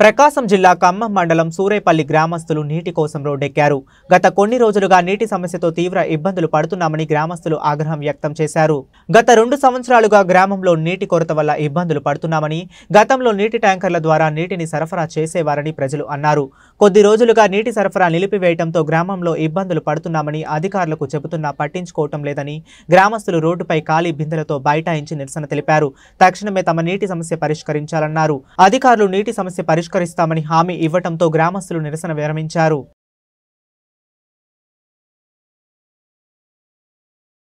ప్రకాశం జిల్లా ఖమ్మం మండలం సూరేపల్లి గ్రామస్తులు నీటి కోసం రోడ్డెక్కారు గత కొన్ని రోజులుగా నీటి సమస్యతో తీవ్ర ఇబ్బందులు పడుతున్నామని గ్రామస్తులు ఆగ్రహం వ్యక్తం చేశారు గత రెండు సంవత్సరాలుగా గ్రామంలో నీటి కొరత వల్ల ఇబ్బందులు పడుతున్నామని గతంలో నీటి ట్యాంకర్ల ద్వారా నీటిని సరఫరా చేసేవారని ప్రజలు అన్నారు కొద్ది రోజులుగా నీటి సరఫరా నిలిపివేయడంతో గ్రామంలో ఇబ్బందులు పడుతున్నామని అధికారులకు చెబుతున్నా పట్టించుకోవటం లేదని గ్రామస్తులు రోడ్డుపై ఖాళీ బిందెలతో బైఠాయించి నిరసన తెలిపారు తక్షణమే తమ నీటి సమస్య పరిష్కరించాలన్నారు అధికారులు నీటి సమస్య పరిష్కరించారు పరిష్కరిస్తామని హామీ ఇవ్వడంతో గ్రామస్తులు నిరసన విరమించారు